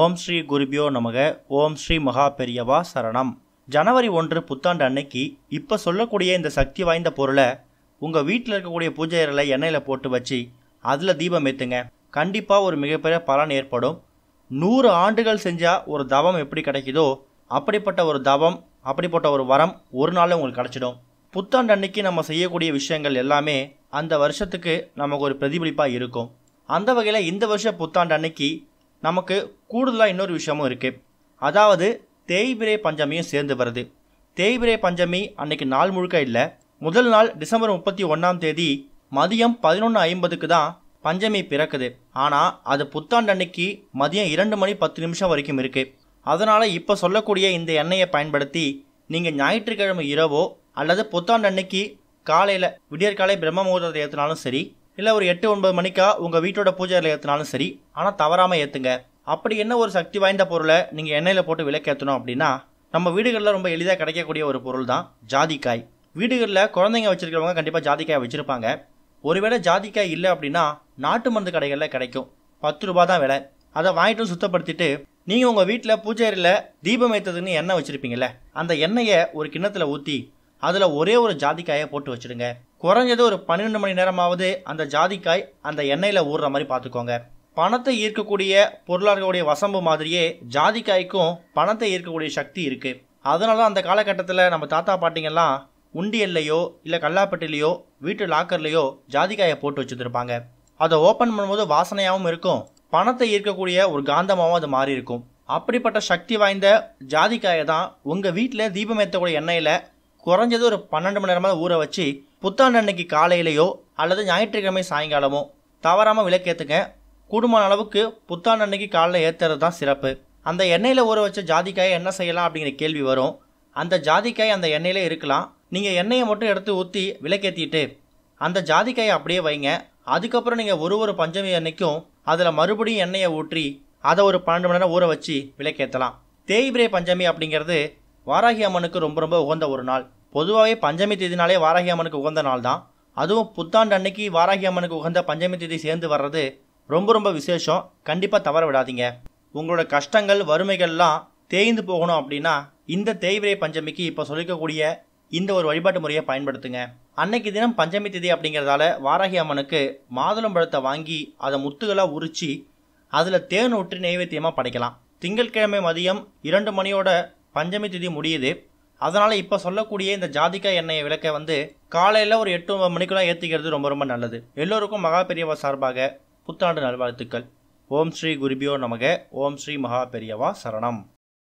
ஓம் ஸ்ரீ குருபியோ நமக ஓம் ஸ்ரீ மகா பெரியவா சரணம் ஜனவரி ஒன்று புத்தாண்டு அன்னைக்கு இப்போ சொல்லக்கூடிய இந்த சக்தி வாய்ந்த பொருளை உங்கள் வீட்டில் இருக்கக்கூடிய பூஜை அறையில் எண்ணெயில் போட்டு வச்சு அதில் தீபம் ஏற்றுங்க கண்டிப்பாக ஒரு மிகப்பெரிய பலன் ஏற்படும் நூறு ஆண்டுகள் செஞ்சால் ஒரு தவம் எப்படி கிடைக்குதோ அப்படிப்பட்ட ஒரு தவம் அப்படிப்பட்ட ஒரு வரம் ஒரு நாளில் உங்களுக்கு கிடச்சிடும் புத்தாண்டு அன்னைக்கு நம்ம செய்யக்கூடிய விஷயங்கள் எல்லாமே அந்த வருஷத்துக்கு நமக்கு ஒரு பிரதிபலிப்பாக இருக்கும் அந்த வகையில் இந்த வருஷ புத்தாண்டு அன்னைக்கு நமக்கு கூடுதலாக இன்னொரு விஷயமும் இருக்குது அதாவது தேய்பிரே பஞ்சமியும் சேர்ந்து வருது தேய்பிரே பஞ்சமி அன்னைக்கு நாள் முழுக்க இல்லை முதல் நாள் டிசம்பர் முப்பத்தி ஒன்றாம் தேதி மதியம் பதினொன்று ஐம்பதுக்கு தான் பஞ்சமி பிறக்குது ஆனால் அது புத்தாண்டு அன்னைக்கு மதியம் இரண்டு மணி பத்து நிமிஷம் வரைக்கும் இருக்குது அதனால் இப்போ சொல்லக்கூடிய இந்த எண்ணெயை பயன்படுத்தி நீங்கள் ஞாயிற்றுக்கிழமை இரவோ அல்லது புத்தாண்டு அன்னைக்கு காலையில் விடியற்காலை பிரம்ம முகூர்த்தத்தை ஏற்றினாலும் சரி இல்லை ஒரு எட்டு ஒன்பது மணிக்கா உங்கள் வீட்டோட பூஜை அறையில் ஏற்றினாலும் சரி ஆனால் தவறாமல் ஏற்றுங்க அப்படி என்ன ஒரு சக்தி வாய்ந்த பொருளை நீங்கள் எண்ணெயில் போட்டு விளக்கேற்றணும் அப்படின்னா நம்ம வீடுகளில் ரொம்ப எளிதாக கிடைக்கக்கூடிய ஒரு பொருள் தான் ஜாதிக்காய் வீடுகளில் குழந்தைங்க வச்சுருக்கிறவங்க கண்டிப்பாக ஜாதிக்காய் வச்சுருப்பாங்க ஒருவேளை ஜாதிக்காய் இல்லை அப்படின்னா நாட்டு மருந்து கடைகளில் கிடைக்கும் பத்து ரூபா தான் விலை அதை வாங்கிட்டு சுத்தப்படுத்திட்டு நீங்கள் உங்கள் வீட்டில் பூஜையில் தீபம் ஏற்றதுன்னு எண்ணெய் வச்சுருப்பீங்களே அந்த எண்ணெயை ஒரு கிண்ணத்தில் ஊற்றி அதில் ஒரே ஒரு ஜாதிக்காயை போட்டு வச்சுடுங்க குறைஞ்சது ஒரு பன்னிரெண்டு மணி நேரமாவது அந்த ஜாதிக்காய் அந்த எண்ணெயில் ஊறுற மாதிரி பார்த்துக்கோங்க பணத்தை ஈர்க்கக்கூடிய பொருளாதாரங்களுடைய வசம்பு மாதிரியே ஜாதிக்காய்க்கும் பணத்தை ஈர்க்கக்கூடிய சக்தி இருக்குது அதனால அந்த காலகட்டத்தில் நம்ம தாத்தா பாட்டிங்கெல்லாம் உண்டியல்லையோ இல்லை கல்லாப்பட்டிலையோ வீட்டு லாக்கர்லேயோ ஜாதிக்காயை போட்டு வச்சுருப்பாங்க அதை ஓப்பன் பண்ணும்போது வாசனையாகவும் இருக்கும் பணத்தை ஈர்க்கக்கூடிய ஒரு காந்தமாகவும் அது மாறி இருக்கும் அப்படிப்பட்ட சக்தி வாய்ந்த ஜாதிக்காயை தான் உங்கள் வீட்டில் தீபம் ஏற்றக்கூடிய எண்ணெயில் குறைஞ்சது ஒரு பன்னெண்டு மணி நேரமாக ஊற வச்சு புத்தாண்டு அன்னைக்கு காலையிலையோ அல்லது ஞாயிற்றுக்கிழமை சாயங்காலமோ தவறாமல் விளக்கேற்றுங்க கூடுமான அளவுக்கு புத்தாண்டு அன்னைக்கு காலையில் ஏற்றுறது தான் சிறப்பு அந்த எண்ணெயில் ஊற வச்ச ஜாதிக்காயை என்ன செய்யலாம் அப்படிங்கிற கேள்வி வரும் அந்த ஜாதிக்காய் அந்த எண்ணெயில் இருக்கலாம் நீங்கள் எண்ணெயை மட்டும் எடுத்து ஊற்றி விளக்கேற்றிட்டு அந்த ஜாதிக்காயை அப்படியே வைங்க அதுக்கப்புறம் நீங்கள் ஒரு ஒரு பஞ்சமி அன்னைக்கும் அதில் மறுபடியும் எண்ணெயை ஊற்றி அதை ஒரு பன்னெண்டு மணி நேரம் ஊற வச்சு விளக்கேற்றலாம் தேய்பிரே பஞ்சமி அப்படிங்கிறது வாராகி அம்மனுக்கு ரொம்ப ரொம்ப உகந்த ஒரு நாள் பொதுவாகவே பஞ்சமி தேதினாலே வாராகி அம்மனுக்கு உகந்த நாள் தான் அதுவும் புத்தாண்டு அன்னைக்கு வாராகி அம்மனுக்கு உகந்த பஞ்சமி தேதி சேர்ந்து வர்றது ரொம்ப ரொம்ப விசேஷம் கண்டிப்பாக தவற விடாதீங்க உங்களோட கஷ்டங்கள் வறுமைகள்லாம் தேய்ந்து போகணும் அப்படின்னா இந்த தேய்விரை பஞ்சமிக்கு இப்போ சொல்லிக்கக்கூடிய இந்த ஒரு வழிபாட்டு முறையை பயன்படுத்துங்க அன்னைக்கு தினம் பஞ்சமி திதி அப்படிங்கிறதால வாராகி அம்மனுக்கு மாதுளம் பழத்தை வாங்கி அதை முத்துகளாக உரித்து அதில் தேன் ஊற்றி நெய்வேத்தியமாக படைக்கலாம் திங்கட்கிழமை மதியம் இரண்டு மணியோட பஞ்சமி திதி முடியுது அதனால் இப்போ சொல்லக்கூடிய இந்த ஜாதிக்கா எண்ணெயை விளக்க வந்து காலையில் ஒரு எட்டு மணிக்கெல்லாம் ஏற்றிக்கிறது ரொம்ப ரொம்ப நல்லது எல்லோருக்கும் மகா பெரியவா சார்பாக புத்தாண்டு நல்வாழ்த்துக்கள் ஓம் ஸ்ரீ குருபியோ நமக ஓம் ஸ்ரீ மகா பெரியவா சரணம்